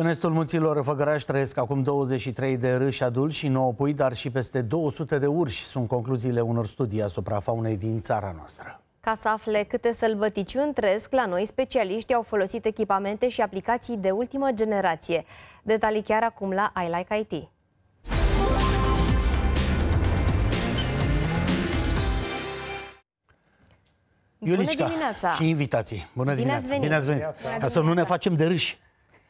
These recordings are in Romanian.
În estul munților Făgăraș trăiesc acum 23 de râși adulți și 9 pui, dar și peste 200 de urși sunt concluziile unor studii asupra faunei din țara noastră. Ca să afle câte sălbăticiuni trăiesc la noi, specialiștii au folosit echipamente și aplicații de ultimă generație. Detalii chiar acum la I Like IT. Iulicica Bună dimineața. și invitații. Bună dimineața. Bine ați venit. Bine ați venit. Bine ați venit. Ca să nu ne facem de râși.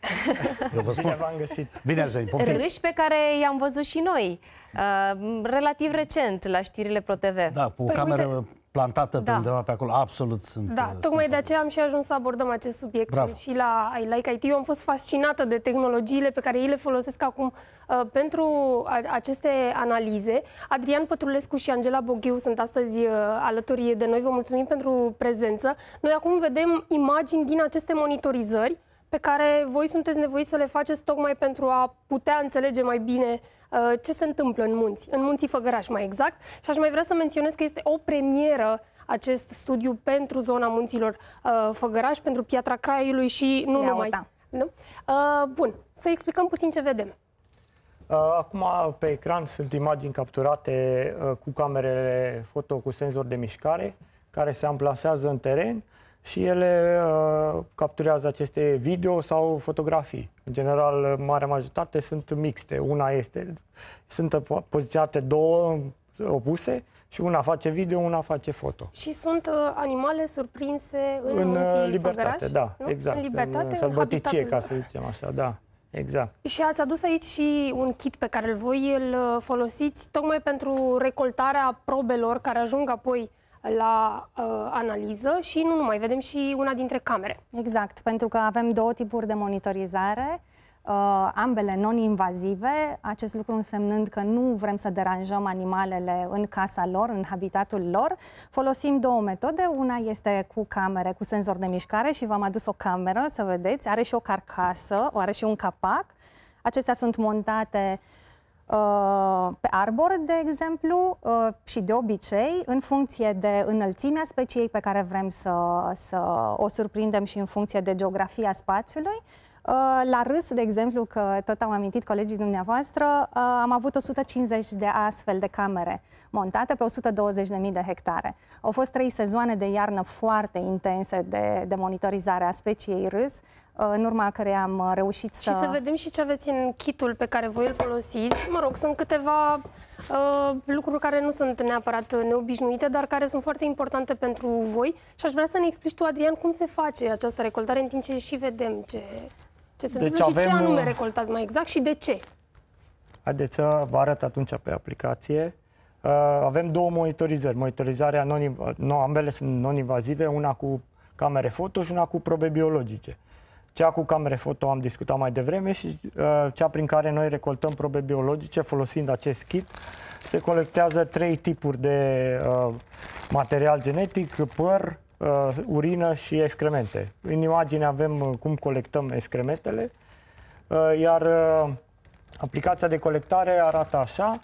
Eu vă spun. Bine v-am găsit. Bine ați venit, poftiți. Râși pe care i-am văzut și noi, uh, relativ recent, la știrile ProTV. Da, cu păi, cameră uite... plantată da. pe undeva pe acolo, absolut sunt... Da, uh, tocmai sunt de aceea am și ajuns să abordăm acest subiect Bravo. și la I Like IT. Eu am fost fascinată de tehnologiile pe care ele folosesc acum uh, pentru a, aceste analize. Adrian Pătrulescu și Angela Boghiu sunt astăzi uh, alături de noi. Vă mulțumim pentru prezență. Noi acum vedem imagini din aceste monitorizări pe care voi sunteți nevoiți să le faceți tocmai pentru a putea înțelege mai bine uh, ce se întâmplă în munți, în munții Făgăraș mai exact. Și aș mai vrea să menționez că este o premieră acest studiu pentru zona munților uh, Făgăraș, pentru Piatra Craiului și nu numai. Nu? Uh, bun, să explicăm puțin ce vedem. Acum pe ecran sunt imagini capturate cu camerele foto cu senzor de mișcare care se amplasează în teren. Uh, și ele uh, capturează aceste video sau fotografii. În general, marea majoritate sunt mixte. Una este, sunt poziționate două opuse și una face video, una face foto. Și sunt uh, animale surprinse în, în uh, libertate, Făgăraș, da, nu? exact. În uh, libertate, în, în habitatul ca să zicem așa, da. Exact. Și ați adus aici și un kit pe care îl voi îl uh, folosiți tocmai pentru recoltarea probelor care ajung apoi la uh, analiză și nu numai, vedem și una dintre camere. Exact, pentru că avem două tipuri de monitorizare, uh, ambele non-invazive, acest lucru însemnând că nu vrem să deranjăm animalele în casa lor, în habitatul lor. Folosim două metode, una este cu camere, cu senzor de mișcare și v-am adus o cameră, să vedeți, are și o carcasă, are și un capac. Acestea sunt montate uh, Uh, pe arbor, de exemplu, uh, și de obicei, în funcție de înălțimea speciei pe care vrem să, să o surprindem și în funcție de geografia spațiului, Uh, la râs, de exemplu, că tot am amintit colegii dumneavoastră, uh, am avut 150 de astfel de camere montate pe 120.000 de hectare. Au fost trei sezoane de iarnă foarte intense de, de monitorizare a speciei râs, uh, în urma care am reușit să... Și să vedem și ce aveți în kitul pe care voi îl folosiți. Mă rog, sunt câteva Uh, lucruri care nu sunt neapărat neobișnuite, dar care sunt foarte importante pentru voi și aș vrea să ne explici tu, Adrian, cum se face această recoltare în timp ce și vedem ce, ce se deci întâmplă avem... și ce anume uh, recoltați mai exact și de ce. Haideți să vă arăt atunci pe aplicație. Uh, avem două monitorizări. Monitorizarea non, no, ambele sunt non-invazive, una cu camere foto și una cu probe biologice. Cea cu camere foto am discutat mai devreme și uh, cea prin care noi recoltăm probe biologice folosind acest kit. Se colectează trei tipuri de uh, material genetic, păr, uh, urină și excremente. În imagine avem uh, cum colectăm excrementele, uh, iar uh, aplicația de colectare arată așa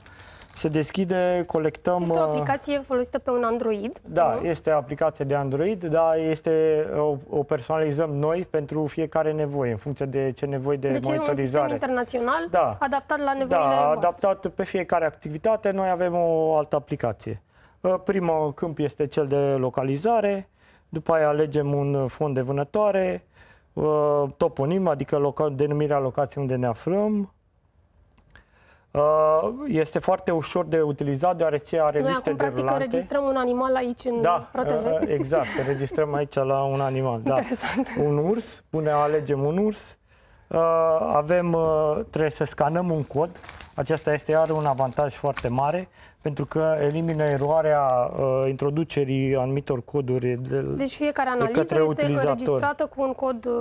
se deschide, colectăm... Este o uh, aplicație folosită pe un Android? Da, nu? este aplicație de Android, dar este, o, o personalizăm noi pentru fiecare nevoie, în funcție de ce nevoie de deci monitorizare. Deci e un sistem internațional da. adaptat la da, nevoile Da, voastre. adaptat pe fiecare activitate, noi avem o altă aplicație. Uh, primul câmp este cel de localizare, după aia alegem un fond de vânătoare, uh, toponim, adică loca denumirea locației unde ne aflăm, Uh, este foarte ușor de utilizat deoarece are Noi liste acum, de practic, rulante. registrăm un animal aici în da, ProTV. Uh, exact, Înregistrăm aici la un animal. Da. Interesant. Un urs, pune, alegem un urs, uh, avem, trebuie să scanăm un cod. Acesta este are un avantaj foarte mare pentru că elimină eroarea uh, introducerii anumitor coduri de, Deci fiecare analiză este utilizator. înregistrată cu un cod uh,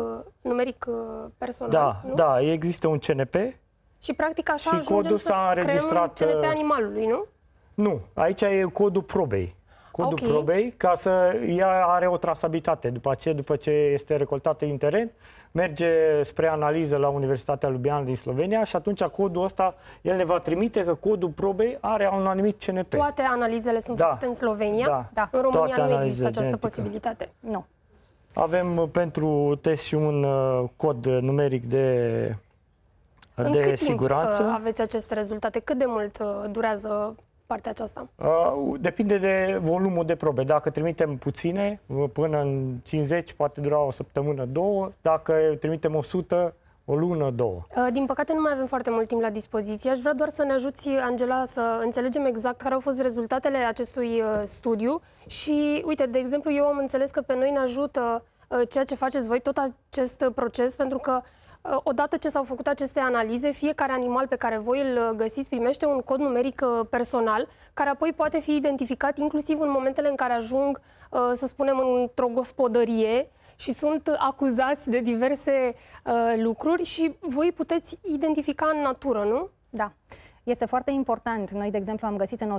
numeric uh, personal, Da, nu? da, există un CNP și practic așa și ajungem codul să înregistrat... creăm CNP uh, animalului, nu? Nu, aici e codul probei. Codul okay. probei, ca să ea are o trasabilitate. După ce, după ce este recoltată în teren, merge spre analiză la Universitatea Ljubljana din Slovenia și atunci codul ăsta, el ne va trimite că codul probei are un anumit CNP. Toate analizele sunt da. făcute în Slovenia? Da. da. În România Toate nu există această genetică. posibilitate? Nu. Avem pentru test și un uh, cod numeric de în de cât siguranță. timp uh, aveți aceste rezultate? Cât de mult uh, durează partea aceasta? Uh, depinde de volumul de probe. Dacă trimitem puține, până în 50, poate dura o săptămână, două. Dacă trimitem 100, o lună, două. Din păcate nu mai avem foarte mult timp la dispoziție. Aș vrea doar să ne ajuți, Angela, să înțelegem exact care au fost rezultatele acestui studiu. Și, uite, de exemplu, eu am înțeles că pe noi ne ajută ceea ce faceți voi, tot acest proces, pentru că Ă, odată ce s-au făcut aceste analize, fiecare animal pe care voi îl ă, găsiți primește un cod numeric ă, personal, care apoi poate fi identificat inclusiv în momentele în care ajung, să spunem, într-o gospodărie și sunt acuzați de diverse lucruri și voi puteți identifica în natură, nu? Da. Este foarte important. Noi, de exemplu, am găsit în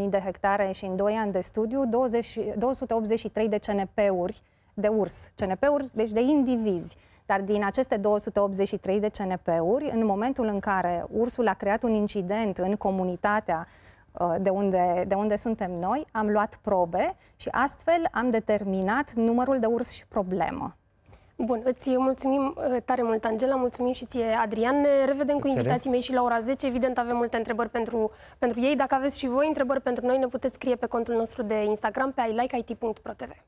120.000 de hectare și în 2 ani de studiu 20, 283 de CNP-uri de urs. CNP-uri, deci de indivizi. Dar din aceste 283 de CNP-uri, în momentul în care ursul a creat un incident în comunitatea uh, de unde, de unde suntem noi, am luat probe și astfel am determinat numărul de urs și problemă. Bun, îți mulțumim uh, tare mult, Angela, mulțumim și ție, Adrian. Ne revedem cu invitații mei și la ora 10. Evident, avem multe întrebări pentru, pentru ei. Dacă aveți și voi întrebări pentru noi, ne puteți scrie pe contul nostru de Instagram pe ilikeIT.protv.